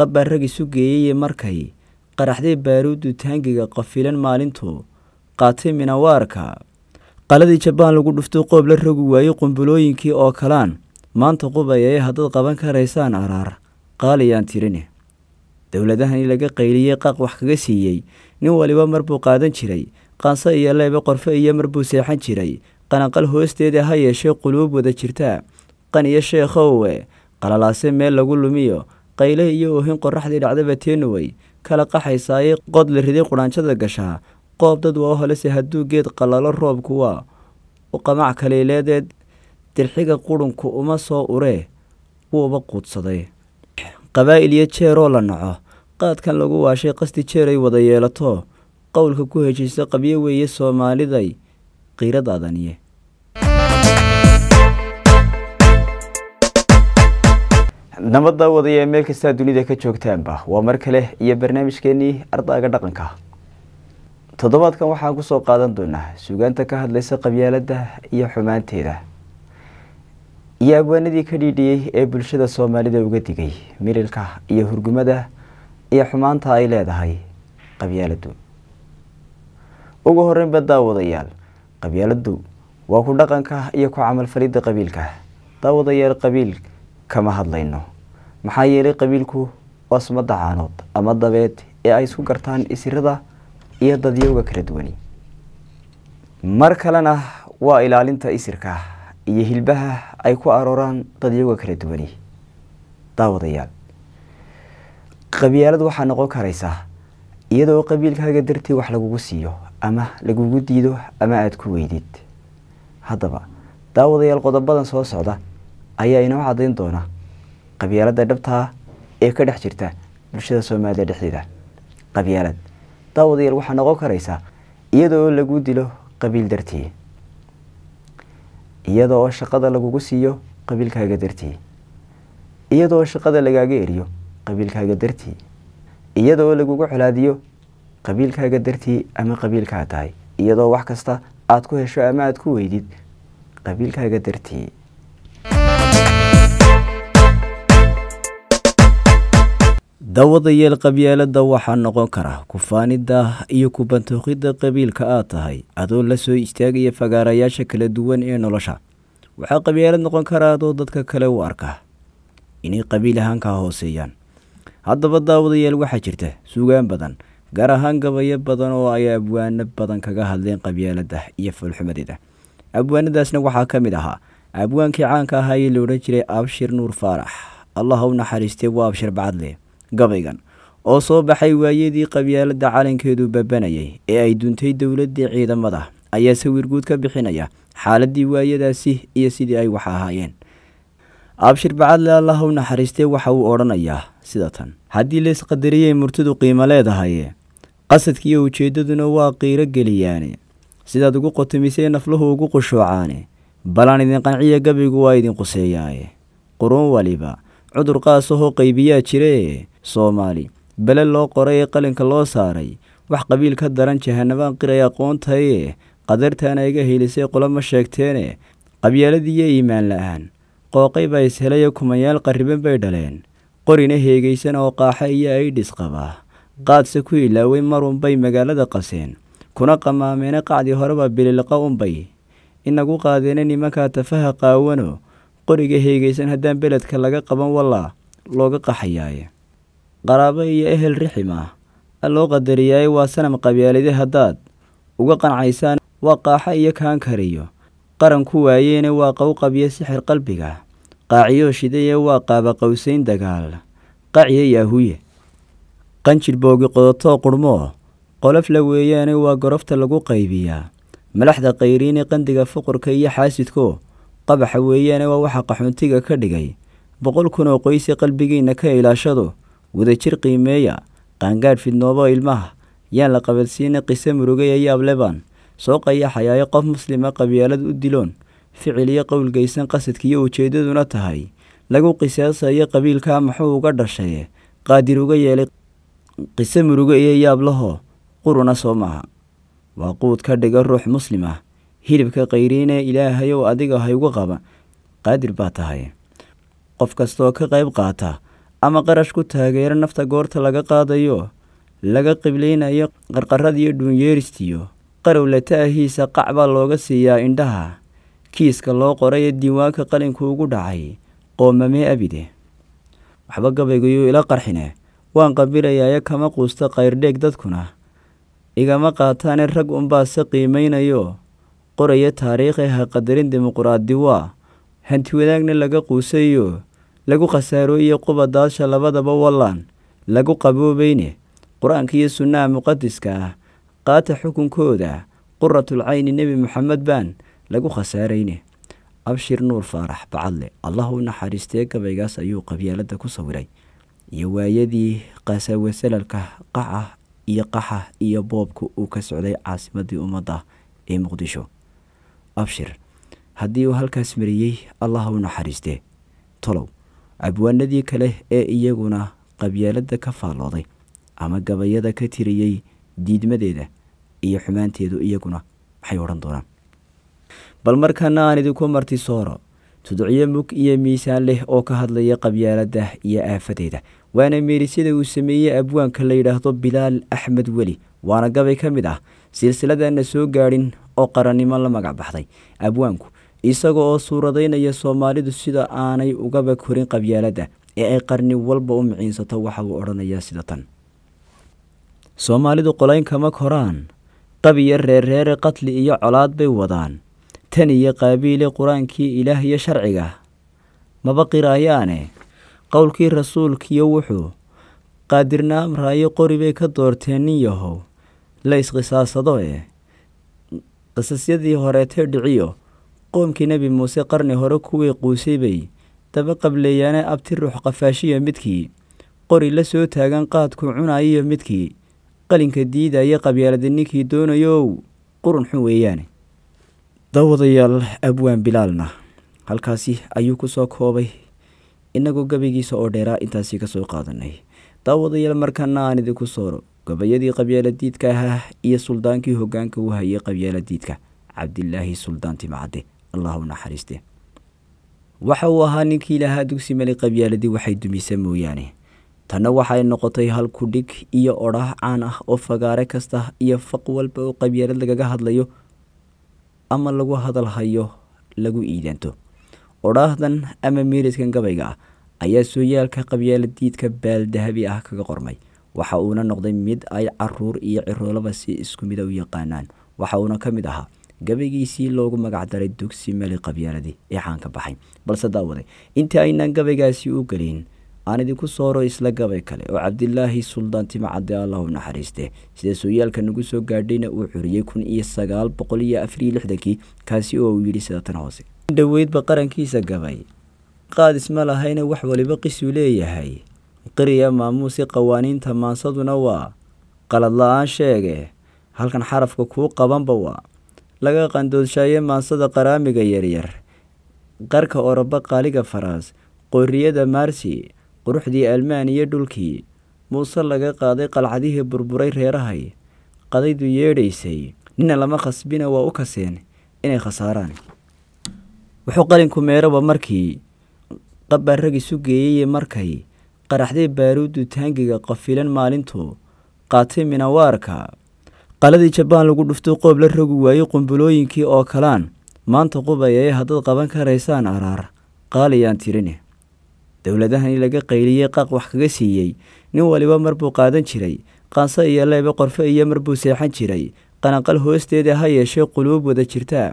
qab baan rag isu geeyeye markay qaraxday baaruuddu taangiga qafilan maalintu qaatay minawaarka qaladii jabaan lagu dhufto qoob la rogi waayey qumbulooyinkii oo kalaan maanta qubayee haddad qaban karaysaan araar qaaliyaan tirine dowladahani laga qayliyey qaq wax kaga siiyey nin waliba marbuu qaadan jiray qaanse iyo leyba qorfe iyo marbuu seexan jiray qanaqal hoosteeda ha yeeshee quluub wada jirtaa qan iyo sheekhowe qalalaase meel lagu lumiyo qayle iyo oohin qoraxdii dhacdaba teenuwey kala qaxaysaaye qod la riday qudhaanjada gashaa qoob dad waa holese hadduu geed qallalo roobku waa u qamac kaliileedeed dirxiga qudhunku uma soo uree wuuba quudsaday qabaa'il iyo jeeroo la naco qaadkan lagu waashay qasdi jeeray wada yeelato qowlka ku heshiisa qabyo weeye soomaaliday qiiradaadaniye nabadda wadaya meel kastaa dunida ka joogtaanba waa mar kale iyo barnaamijkeenii ardaaga dhaqanka toddobaadkan waxaan kusoo qaadan doonaa sugaanta ka hadlaysa qabyaaladda iyo xumaanteeda iyo agwaanadii ka dhiidhiyey ee bulshada soomaalida uga digay mirilka iyo hurgumada iyo xumaanta ay leedahay qabyaaladdu ugu horeynba daawadayaal qabyaaladdu waa ku dhaqanka iyo ku camalfalidda qabiilka daawadayaal qabiil kama hadlayno maxaa yeelay qabiilku osmada caanood ama dabeed ee ay isku gartaan isirada iyo dadyowga kala duwani mar kalena waa ilaalinta isirka iyo hilbaha ay ku arooraan dadyowga kala duwani daawadayaal qabyaalad waxaa noqon karaysaa iyadoo qabiilkaaga dartii wax lagugu siiyo ama lagugu diido ama aada ku weydid haddaba daawadayaal qodobadan soo socda ayaa inoo caddayn doona qabyaalada dhabtaa ah ee ka dhex jirta bulshada soomaaliya dhexdeeda qabyaalad daawadayaal waxaa noqon karaysa iyadoo lagu dilo qabiil dartii iyadoo shaqada lagugu siiyo qabiilkaaga dartii iyadoo shaqada lagaaga eriyo qabiilkaaga dartii iyadoo lagugu colaadiyo qabiilkaaga dartii ama qabiilkaa tahay iyadoo wax kasta aada ku hesho ama aad ku weydid qabiilkaaga dartii daawadayaal qabyaaladda waxaa noqon kara kufaanida iyo kubantooqidda qabiilka aad tahay adoo la soo istaagaya fagaarayaasha kala duwan ee nolosha waxaa qabyaalad noqon kara adoo dadka kale u arka inay qabiil ahaan kaa hooseeyaan haddaba daawadayaal waxaa jirta sugaan badan gaar ahaan gabayo badan oo ay abwaano badan kaga hadleen qabyaalada iyo falxumadeeda abwaanadaasna waxaa ka mid ahaa abwaankii caanka ahaa ee la odhan jiray abshir nuur faarax allah u naxariistee waa abshir bacadle gabaygan oo soo baxay waayadii qabyaalada calankeedu babanayay ee ay duntay dowladdii ciidamada ayaa sawir guud ka bixinaya xaaladii waayadaasi iyo sidii ay wax ahaayeen abshir bacadle allaha u naxariistee waxa uu odhanayaa sida tan haddii laisqadariyey murtidu qiimo leedahaye qasadkiiyo ujeeddaduna waa qiiro geliyaane sidaad ugu qotumisee nafluhu ugu qushoocaane balaan idin qanciya gabaygu waa idin quseeyaaye quruun waliba cudur qaasahoo qaybiyaa jire soomaali bele loo qoray qalinka loo saaray wax qabiil ka daran jahanabaan qiray aqoontaye qadartaana iga helisay qulama sheegteene qabyaaladiiyo iimaan la qooqay baa ishelayo kumayaal qarriban bay dhaleen qorina heegaysan oo qaaxa iyo aydhis qaba qaadse ku ilaaway marunbay magaalada qaseen kuna qamaameene qacdii horeba bililiqa unbay inagu qaadeene nimankaa tafaha qaawano qoriga heegaysan haddaan beledka laga qaban wallaa looga qaxayaaye qaraabo iyo ehel rixim ah loo qadariyaaye waa sanam qabyaalide haddaad uga qancaysaan waa qaaxo iyo kaan kariyo qaran ku waayeene waa qow sixir qalbiga qaaciyoo shideye waa qaaba qowsayn dagaal qaciye yaahuye qanjir boogi qodotoo qurmoo qolof la weeyaane waa gorofta lagu qaybiyaa malaxda qayriine qandiga fuqurka iyo xaasidko qabaxa weeyaane waa waxa qaxoontiga ka dhigay boqol kun oo qoysi qalbigiinna ka ilaashado wadajir qiimeeya qaangaad fidnoobo ilmaha yaan la qabansiina qise murugay ayaab leban soo qayaxayaayo qof muslima qabyaalad u diloon ficil iyo qowlgeysan qasadkiiyo ujeeddaduna tahay lagu qisaasayo qabiilkaa muxuu uga dhashay qaadir uga yeelay qise muruge iyo yaab quruna soo maaha waa quud ka dhiga ruux muslim ah hilibka qayriine ilaahayow adiga haygu qaba qaadir baa tahay qof kastoo ka qayb qaata ama qarash ku taageera nafta goorta laga qaadayo laga qibleynayo qarqaradiyo dhuunyeeristiyo qarow lataahiisa qac baa looga siiyaa indhaha kiiska loo qoray ee diiwaanka qalinku ugu dhacay qoomamee abide waxba gabaygayuu ila qarxine waan qabilayaayo kama quusta qayrdheeg dadkuna igama qaataane rag unbaa se qiimaynayo qoraya taariikhaha qadarin dimuquraadi hanti wadaagna laga quusayo lagu quba daasha labadaba wallaan lagu qaboobayne qur-aanka iyo sunnaha muqadiska ah qaata xukunkooda quratul cayni nebi moxamed baan lagu khasaarayne abshir nuur faarax bacadle allah u naxariistee gabaygaas ayuu qabyaaladda ku sawiray iyo waayadii qaasawasalalka qaca iyo qaxa iyo boobka uu ka socday caasimadii ummadda ee muqdisho abshir haddii uu halkaas mariyey allah u naxariistee tolow abwaanadii kale ee iyaguna qabyaalada ka faallooday ama gabayada ka tiriyey diidmadeeda iyo xumaanteedu iyaguna maxay odhan doonaan bal markana aan idinku marti sooro tudciyo mug iyo miisaan leh oo ka hadlaya qabyaaladda iyo aafadeeda waana meerisida uu sameeyey abwaanka la yidhaahdo bilaal axmed weli waana gabay ka mid ah silsiladaan soo gaadhin oo qarannimo la magac baxday abwaanku isaga oo suuradaynaya soomaalidu sida aanay ugaba korin qabyaaladda ee ay qarni walba u miciinsato waxa uu odhanayaa sida tan soomaalidu qolayn kama koraan qabiyo iyo reerreere qatli iyo colaad bay wadaan tan iyo qaabiile qur-aankii ilaah iyo sharciga maba qiraayaane qowlkii rasuulkiiyo wuxuu qaadirna amraayo qori bay ka doorteen nin yahow la isqisaasado eh qisasyadii horeetee dhiciyo qoomkii nebi muuse qarni hore kuwii quusay bay daba qableeyaane abti ruux qafaashiyo midkii qori la soo taagan qaadku cunayiyo midkii qalinka diidaya qabyaaladi ninkii doonayow qurun xun weeyaane daawadayaal abwaan bilaalna halkaasi ayuu kusoo koobay innagoo gebagiisa oo dheeraa intaasi ka soo qaadanay daawadayaal markana aan idinku sooro gabayadii qabyaaladiidka ahaa iyo suldaankii hogaanka u hayay qabyaaladiidka cabdilaahi suldaan timacadde allah naxariiste waxa uu ahaa ninkii ilahaa dugsi mali qabyaaladii waxay dumisa mooyaane tanna waxay noqotay hal halkudhig iyo odhaah caan ah oo fagaare kasta iyo faq walba oo qabyaalad lagaga hadlayo ama lagu hadalhayo lagu iidaanto odhaahdan ama miiriskan gabayga ah ayaa sooyaalka qabyaaladiidka baaldahabi ah kaga qormay waxa uuna noqday mid ay caruur iyo ciroolaba si isku mida ah u yaqaanaan waxa uuna ka mid ahaa gabaygiisii loogu magacdaray dugsi meli qabyaaladi ee xaanka baxay balse daawaday intii aynaan gabaygaasi u gelin aan idinku sooro isla gabay kale oo cabdilaahi suldaan timacade allahu naxariiste sida sooyaalka nagu soo gaadhayna uu curiyey kun iyo sagaal boqol iyo afariyo lixdankii kaasi oo uu yidhi sidatan hoose indhoweydba qarankiisa gabay qaadis ma lahayna wax waliba qisuu leeyahay qariya maamuusi qawaaniinta maansaduna waa qalad aan sheege halkan xarafka kuu qabanba waa laga qandoodshaye maansada qaraamiga yaryar qarka oraba qaaliga faraas qooriyada maarsi quruxdii almaaniya dhulkii muuse laga qaaday qalcadihii burburay reerahay qadaydu yeedhaysay nina lama khasbina waa u kaseen inay khasaaraan wuxuu qalinku meeraba markii qabarrag isu geeyay markay qaraxday baaruuddu taangiga qafilan maalintu qaatay minawaarka qaladii jabaan lagu dhufto qoob la rogi waayey qumbulooyinkii oo kalaan maanta qubayay haddad qaban karaysaan araar qaaliyaan tirine dowladahani laga qayliyey qaaq wax kaga siiyey nin waliba mar buu qaadan jiray qaanse iyo leebe qorfe iyo mar buu seexan jiray qanaqal hoosteeda ha yeeshee quluub wada jirtaa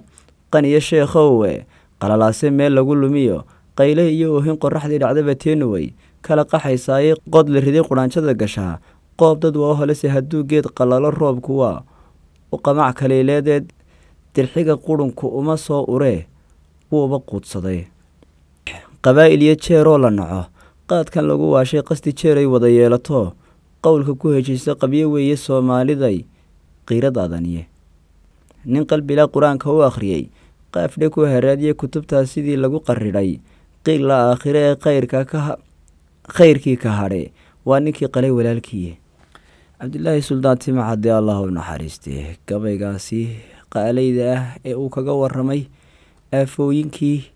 qan iyo sheekhowe qalalaase meel lagu lumiyo qayle iyo oohin qoraxdii dhacdaba teenuway kala qaxaysaaye qod la riday qudhaanjada gashaa qoob dad waa holese hadduu geed qalalo roobku waa u qamac kaliileedeed dirxiga qudhunku uma soo uree wuuba quudsaday qabaa'il iyo jeeroo la naco qaadkan lagu waashay qasdi jeeray wada yeelato qowlka ku heshiisa qabyo weeye soomaaliday qiiradadaniye nin qalbilaa qur-aanka u akhriyey qaafdhe ku haraadiye kutubtaas sidii lagu qarridhay qiilla aakhire ee khayrka ka khayrkii ka hadhe waa ninkii qalay walaalkii cabdilaahi suldaan timac haddii allah u naxariistay gabaygaasi qaalayda ah ee uu kaga waramay aafooyinkii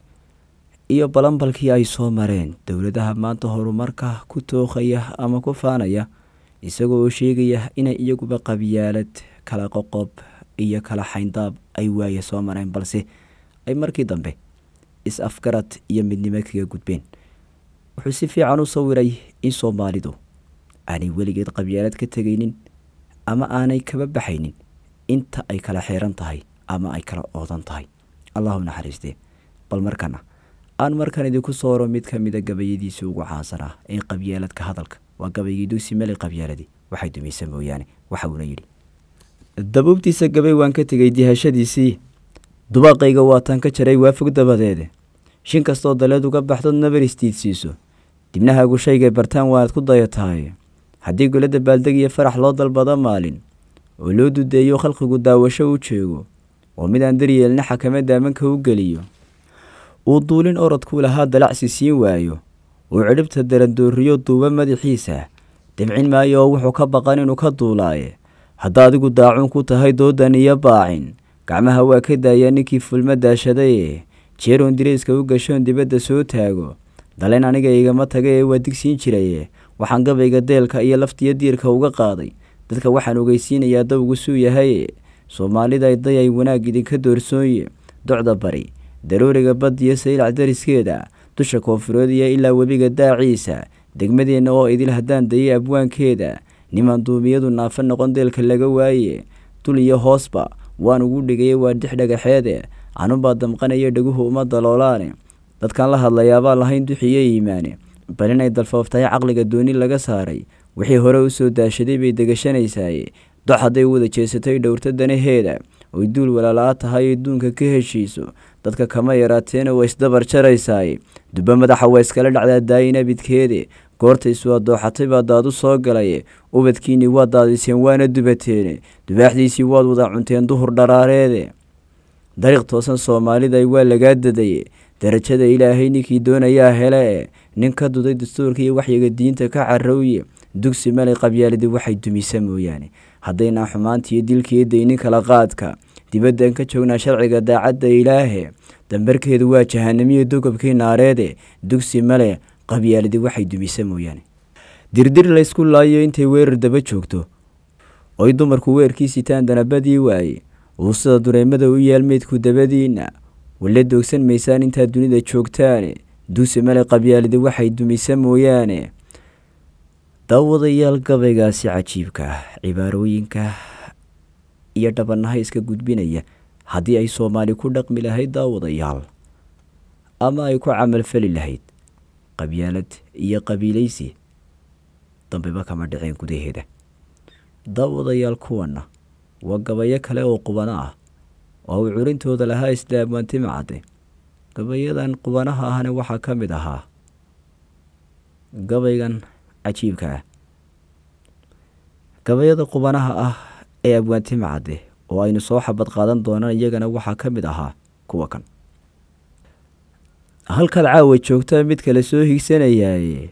iyo balanbalkii ay soo mareen dowladaha maanta horumarka ku tooqaya ama ku faanaya isagoo oo sheegaya inay iyaguba qabyaalad kala qoqob iyo kala xayndaab ay waaye soo mareen balse ay markii dambe is afgarad iyo midnimo kaga gudbeen wuxuu si fiican u sawiray in soomaalidu aanay weligeed qabyaalad ka tegaynin ama aanay kaba baxaynin inta ay kala xeeran tahay ama ay kala oodan tahay allahu naxariistee bal markana aan markan idinku sooro mid ka mida ah gabayadiisii ugu caansan ee qabyaaladka hadalka waa gabaygii duusi meli qabyaaladii waxay dumaysa mooyaane waxauna yidhi dabuubtiisa gabay waan ka tegay dihashadiisii dubaaqayga waataan ka jaray waafog dabadeede shin kastoo daleed uga baxdood nabaristiidsiiso dibnahaagu shaygay bartaan waa aad ku dayo tahay haddii golada baaldeg iyo farax loo dalbado maalin oo loo dudeeyo khalqigu daawasho u jeego oo midaan aan daryeelna xakame daamanka u geliyo uu duulin orodkuu lahaa dalacsi siin waayo uu cidhibta darandooriyo duuba madaxiisa dibcin maayo oo wuxuu ka baqan inuu ka duulaaye hadda adigu daacuun ku tahay doodan iyo baacin gacmaha waa ka daayaa ninkii fulma daashadaye jeron diriiska u gashoon dibadda soo taago daleen aniga igama taga ee waa digsiin jiraye waxaan gabayga deelka iyo laftiyo diirka uga qaaday dadka waxaan ogeysiinayaa dawgu suu yahaye soomaalida ay wanaag idinka doorsooye docda bari darooriga bad iyo saylac dariskeeda dusha koonfureed iyo ilaa webiga daaciisa degmadeenna oo idil haddaan dayay abwaankeeda niman duumiyadu naafo noqon deelka laga waaye dul iyo hoosba waan ugu dhigaya waa dix dhagaxeede canubaa damqanaya dhaguhu uma daloolaane dadkan la hadlayaabaa lahayn duxiyo iimaane bal inay dalfooftahay caqliga dooni laga saaray wixii hore usoo soo daashaday bay degashanaysaaye doc hadday wada jeesatay dhowrta danaheeda oy duul walaalaa tahay duunka ka heshiiso dadka kama yaraateen waa isdabar jaraysaaye dubbe madaxa waa iskala dhacdaa daayina bidkeede waa dooxatay baa daadu soo galaye ubadkiinnii waa daadiseen waana dubateene dubaaxdiisii waad wada cunteen duhur dharaareede dariiq toosan soomaalida waa lagaa dadayey darajada ilaahay ninkii doonayaa hele ee nin ka duday dastuurka waxyiga diinta ka carowye dugsi malay qabyaaladi waxay dumisa mooyaane haddaynaa xumaantiiyo dilkiiyo daynin kala qaadka dibaddan ka joognaa sharciga daacadda ilaahe dambarkeedu waa jahanamiyo dugabkii naareede dugsi male qabyaaladi waxay dumisa mooyaane dirdir laysku laayo intay weerar daba joogto oy dumarku weerkii sitaan danabadii waaye uu sida dureemada u yaalmeydku meydku dabadiinna walla doogsan maysaan intaa dunida joogtaane duuse male qabyaalida waxay dumisa mooyaane daawadayaal gabaygaasi cajiibka ah cibaarooyinka iyo dhabanaha iska gudbinaya haddii ay soomaali ku dhaqmi lahayd daawadayaal ama ay ku camalfali lahayd qabyaalad iyo qabiilaysi dambeba kama dhaceen gudaheeda daawadayaal kuwana waa gabayo kale oo qubano ah oo uu curintooda lahaa islaamantimi cadde gabayadan qubanaha ahna waxaa ka mid ahaa gabaygan cajiibka ah gabayada qubanaha ah ee abwaantimi cadde oo aynu soo xabad qaadan doonaan iyagana waxaa ka mid ahaa kuwa kan halkaad caawa joogta mid kale soo hiisanayaaye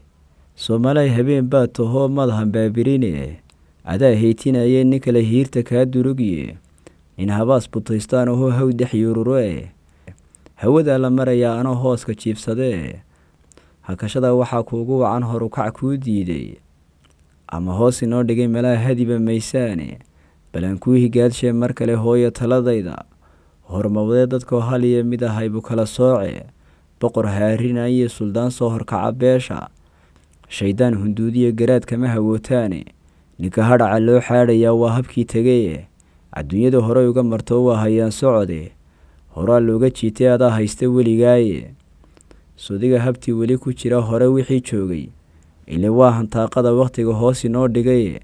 soomaaliha habeen baa tahoo madahan baabirine adaa heytinayee nin kale hiirta kaa durugiye nin habaas butaystaan ohoo haw dex yuururee hawadaa la marayaa anoo hooska jiibsadee hakashada waxaa kuugu wacan horukac kuu diiday ama hoos inoo dhigay melaa hadiba maysaane balaan kuu higaadshe mar kale hooyo taladayda hormawdee dadkoo haliya mid ahay buu kala sooce boqor haarinaye suldaan soo horkaca beesha shaydaan hunduudiyo garaad kama hawootaane ninka hadhaca loo xaadhayaa waa habkii tegeye adduunyada horey uga marto waa hayaan socode horaa looga jiitay adaa haysta weligaaye sudiga habtii weli ku jira hore wixii joogay ile waa hantaaqada wakhtiga hoos inoo dhigaye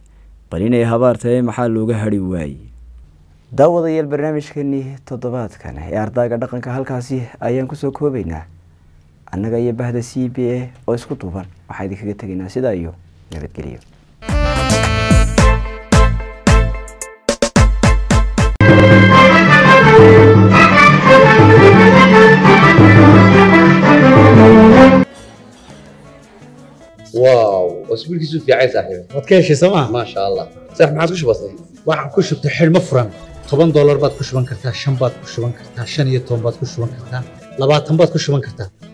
bal inay habaar maxaa looga hadhi waaye daawadayaal barnaamijkeenii toddobaadkan ee ardaaga dhaqanka halkaasi ayaan kusoo koobaynaa annaga iyo bahda c b a oo isku duuban waxaa idinkaga tegaynaa sidaa iyo nabadgelyo wiilkiisu fiicay saaxiibe waad ka heshay sooma maasha allah saax maxaad ku shubatay waxaan ku shubtay xidhmo furan toban doolar baad ku shuban kartaa shan baad ku shuban kartaa shan iyo toban baad ku shuban kartaa labaatan baad ku shuban kartaa